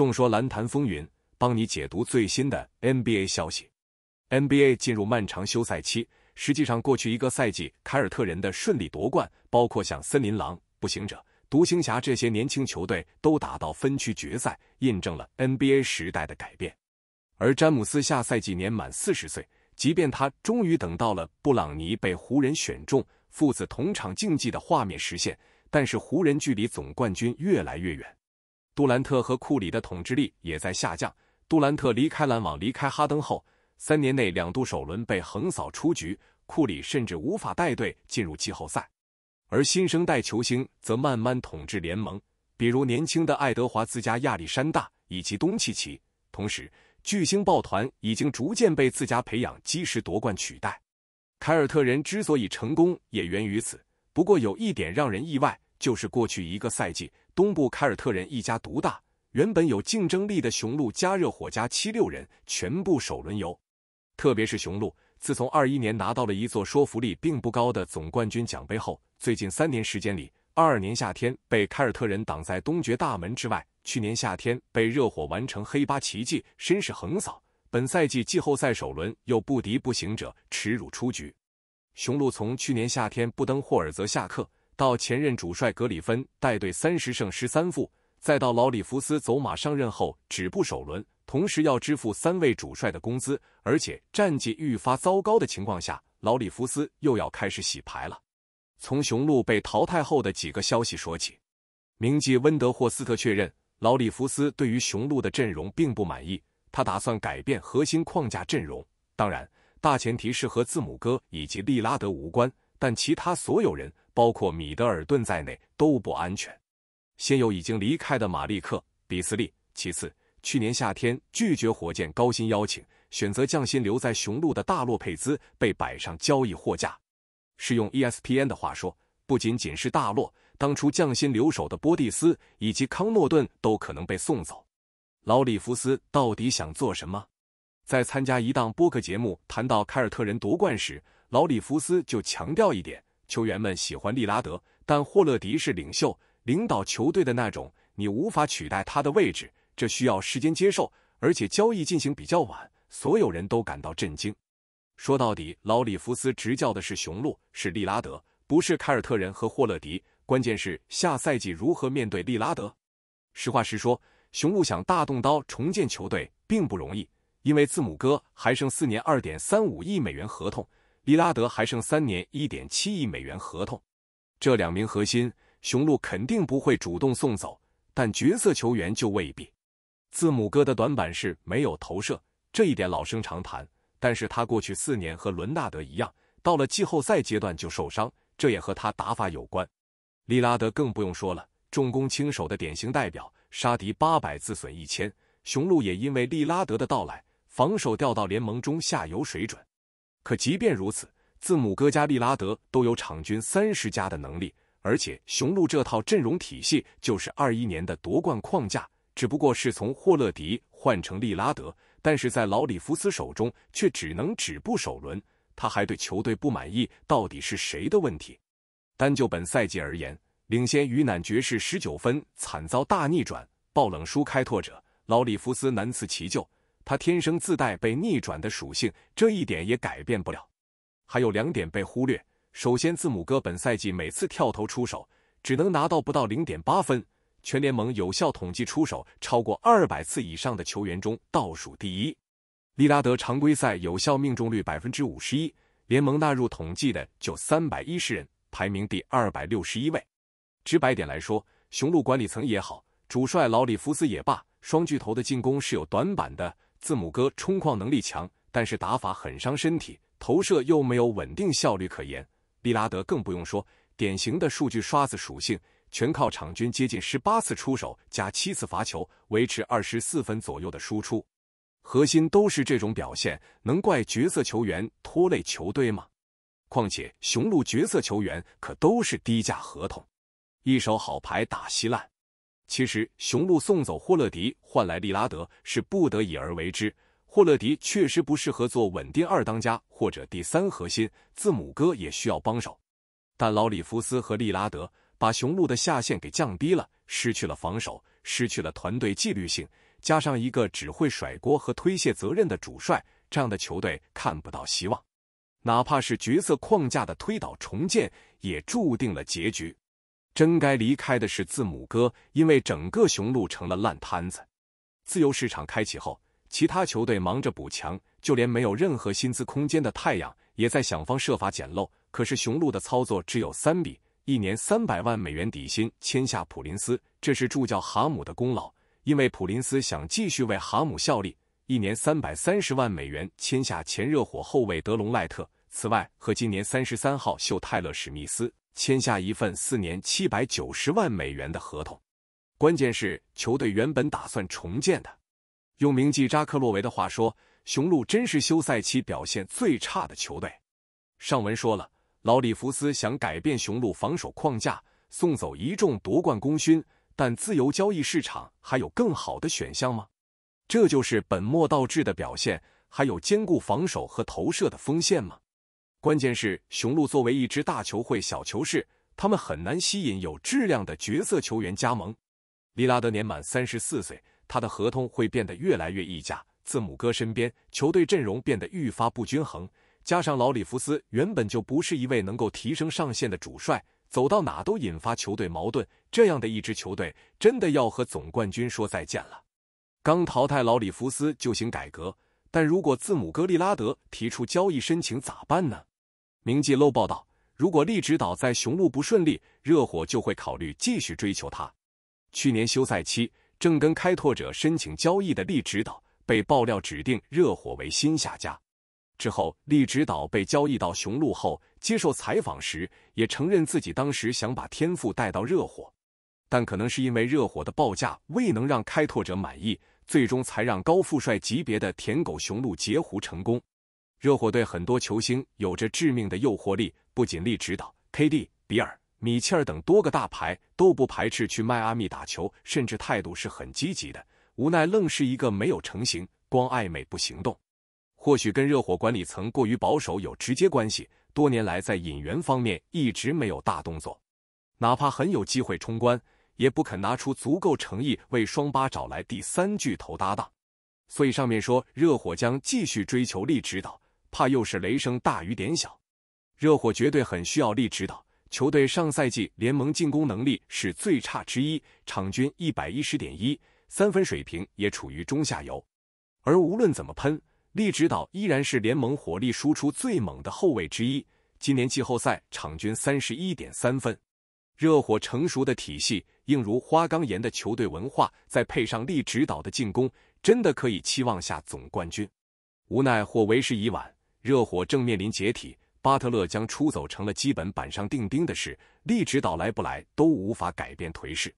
众说蓝坛风云，帮你解读最新的 NBA 消息。NBA 进入漫长休赛期，实际上过去一个赛季，凯尔特人的顺利夺冠，包括像森林狼、步行者、独行侠这些年轻球队都打到分区决赛，印证了 NBA 时代的改变。而詹姆斯下赛季年满四十岁，即便他终于等到了布朗尼被湖人选中，父子同场竞技的画面实现，但是湖人距离总冠军越来越远。杜兰特和库里的统治力也在下降。杜兰特离开篮网，离开哈登后，三年内两度首轮被横扫出局；库里甚至无法带队进入季后赛。而新生代球星则慢慢统治联盟，比如年轻的爱德华兹加亚历山大以及东契奇。同时，巨星抱团已经逐渐被自家培养基石夺冠取代。凯尔特人之所以成功，也源于此。不过有一点让人意外。就是过去一个赛季，东部凯尔特人一家独大，原本有竞争力的雄鹿、加热、火加七六人全部首轮游。特别是雄鹿，自从二一年拿到了一座说服力并不高的总冠军奖杯后，最近三年时间里，二二年夏天被凯尔特人挡在东决大门之外，去年夏天被热火完成黑八奇迹、绅士横扫，本赛季季后赛首轮又不敌步行者，耻辱出局。雄鹿从去年夏天布登霍尔泽下课。到前任主帅格里芬带队三十胜十三负，再到劳里弗斯走马上任后止步首轮，同时要支付三位主帅的工资，而且战绩愈发糟糕的情况下，劳里弗斯又要开始洗牌了。从雄鹿被淘汰后的几个消息说起，名记温德霍斯特确认，劳里弗斯对于雄鹿的阵容并不满意，他打算改变核心框架阵容，当然大前提是和字母哥以及利拉德无关。但其他所有人，包括米德尔顿在内，都不安全。先有已经离开的马利克·比斯利，其次，去年夏天拒绝火箭高薪邀请，选择降薪留在雄鹿的大洛佩兹被摆上交易货架。是用 ESPN 的话说，不仅仅是大洛，当初降薪留守的波蒂斯以及康诺顿都可能被送走。老里·弗斯到底想做什么？在参加一档播客节目谈到凯尔特人夺冠时。老里弗斯就强调一点：球员们喜欢利拉德，但霍勒迪是领袖，领导球队的那种。你无法取代他的位置，这需要时间接受。而且交易进行比较晚，所有人都感到震惊。说到底，老里弗斯执教的是雄鹿，是利拉德，不是凯尔特人和霍勒迪。关键是下赛季如何面对利拉德。实话实说，雄鹿想大动刀重建球队并不容易，因为字母哥还剩四年二点三五亿美元合同。利拉德还剩三年一点七亿美元合同，这两名核心，雄鹿肯定不会主动送走，但角色球员就未必。字母哥的短板是没有投射，这一点老生常谈，但是他过去四年和伦纳德一样，到了季后赛阶段就受伤，这也和他打法有关。利拉德更不用说了，重攻轻守的典型代表，杀敌八百自损一千，雄鹿也因为利拉德的到来，防守掉到联盟中下游水准。可即便如此，字母哥加利拉德都有场均三十加的能力，而且雄鹿这套阵容体系就是二一年的夺冠框架，只不过是从霍勒迪换成利拉德，但是在老里弗斯手中却只能止步首轮。他还对球队不满意，到底是谁的问题？单就本赛季而言，领先鱼腩爵士十九分，惨遭大逆转，爆冷输开拓者，老里弗斯难辞其咎。他天生自带被逆转的属性，这一点也改变不了。还有两点被忽略：首先，字母哥本赛季每次跳投出手只能拿到不到零点八分，全联盟有效统计出手超过二百次以上的球员中倒数第一。利拉德常规赛有效命中率百分之五十一，联盟纳入统计的就三百一十人，排名第二百六十一位。直白点来说，雄鹿管理层也好，主帅老里弗斯也罢，双巨头的进攻是有短板的。字母哥冲框能力强，但是打法很伤身体，投射又没有稳定效率可言。利拉德更不用说，典型的数据刷子属性，全靠场均接近十八次出手加七次罚球维持二十四分左右的输出。核心都是这种表现，能怪角色球员拖累球队吗？况且雄鹿角色球员可都是低价合同，一手好牌打稀烂。其实，雄鹿送走霍勒迪换来利拉德是不得已而为之。霍勒迪确实不适合做稳定二当家或者第三核心，字母哥也需要帮手。但老里弗斯和利拉德把雄鹿的下限给降低了，失去了防守，失去了团队纪律性，加上一个只会甩锅和推卸责任的主帅，这样的球队看不到希望。哪怕是角色框架的推倒重建，也注定了结局。真该离开的是字母哥，因为整个雄鹿成了烂摊子。自由市场开启后，其他球队忙着补强，就连没有任何薪资空间的太阳也在想方设法捡漏。可是雄鹿的操作只有三笔：一年三百万美元底薪签下普林斯，这是助教哈姆的功劳，因为普林斯想继续为哈姆效力；一年三百三十万美元签下前热火后卫德隆赖特。此外，和今年三十三号秀泰勒史密斯。签下一份四年七百九十万美元的合同，关键是球队原本打算重建的。用名记扎克洛维的话说，雄鹿真是休赛期表现最差的球队。上文说了，老里弗斯想改变雄鹿防守框架，送走一众夺冠功勋，但自由交易市场还有更好的选项吗？这就是本末倒置的表现，还有兼顾防守和投射的锋线吗？关键是，雄鹿作为一支大球会小球市，他们很难吸引有质量的角色球员加盟。利拉德年满三十四岁，他的合同会变得越来越溢价。字母哥身边球队阵容变得愈发不均衡，加上老里弗斯原本就不是一位能够提升上限的主帅，走到哪都引发球队矛盾。这样的一支球队真的要和总冠军说再见了。刚淘汰老里弗斯就行改革，但如果字母哥利拉德提出交易申请，咋办呢？明记漏报道，如果利指导在雄鹿不顺利，热火就会考虑继续追求他。去年休赛期，正跟开拓者申请交易的利指导被爆料指定热火为新下家。之后，利指导被交易到雄鹿后，接受采访时也承认自己当时想把天赋带到热火，但可能是因为热火的报价未能让开拓者满意，最终才让高富帅级别的舔狗雄鹿截胡成功。热火队很多球星有着致命的诱惑力，不仅利指导 KD、比尔、米切尔等多个大牌都不排斥去迈阿密打球，甚至态度是很积极的。无奈愣是一个没有成型，光暧昧不行动。或许跟热火管理层过于保守有直接关系，多年来在引援方面一直没有大动作，哪怕很有机会冲关，也不肯拿出足够诚意为双八找来第三巨头搭档。所以上面说热火将继续追求力指导。怕又是雷声大雨点小，热火绝对很需要利指导。球队上赛季联盟进攻能力是最差之一，场均一百一十点一三分，水平也处于中下游。而无论怎么喷，利指导依然是联盟火力输出最猛的后卫之一。今年季后赛场均三十一点三分，热火成熟的体系，硬如花岗岩的球队文化，再配上利指导的进攻，真的可以期望下总冠军。无奈或为时已晚。热火正面临解体，巴特勒将出走成了基本板上钉钉的事。利指导来不来都无法改变颓势。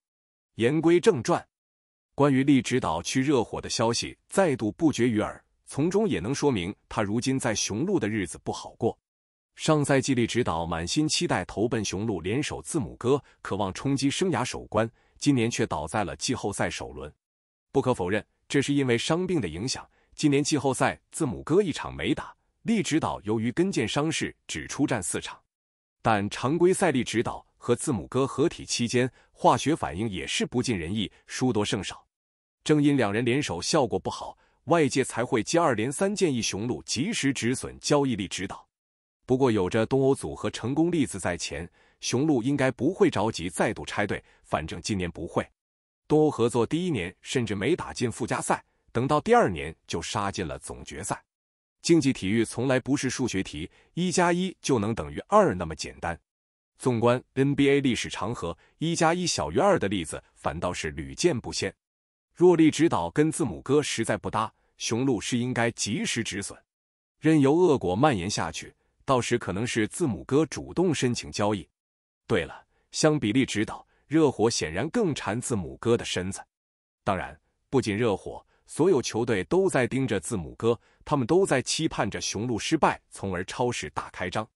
言归正传，关于利指导去热火的消息再度不绝于耳，从中也能说明他如今在雄鹿的日子不好过。上赛季，利指导满心期待投奔雄鹿，联手字母哥，渴望冲击生涯首冠。今年却倒在了季后赛首轮。不可否认，这是因为伤病的影响。今年季后赛，字母哥一场没打。利指导由于跟腱伤势只出战四场，但常规赛利指导和字母哥合体期间化学反应也是不尽人意，输多胜少。正因两人联手效果不好，外界才会接二连三建议雄鹿及时止损交易利指导。不过有着东欧组合成功例子在前，雄鹿应该不会着急再度拆队，反正今年不会。东欧合作第一年甚至没打进附加赛，等到第二年就杀进了总决赛。竞技体育从来不是数学题，一加一就能等于二那么简单。纵观 NBA 历史长河，一加一小于二的例子反倒是屡见不鲜。若力指导跟字母哥实在不搭，雄鹿是应该及时止损，任由恶果蔓延下去，到时可能是字母哥主动申请交易。对了，相比力指导，热火显然更馋字母哥的身子。当然，不仅热火。所有球队都在盯着字母哥，他们都在期盼着雄鹿失败，从而超市大开张。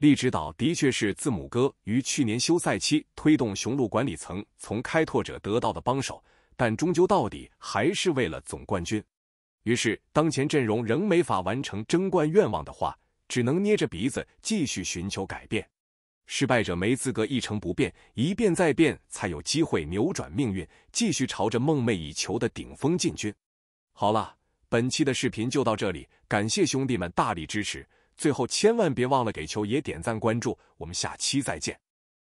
利指导的确是字母哥于去年休赛期推动雄鹿管理层从开拓者得到的帮手，但终究到底还是为了总冠军。于是，当前阵容仍没法完成争冠愿望的话，只能捏着鼻子继续寻求改变。失败者没资格一成不变，一变再变才有机会扭转命运，继续朝着梦寐以求的顶峰进军。好了，本期的视频就到这里，感谢兄弟们大力支持。最后，千万别忘了给球爷点赞关注，我们下期再见。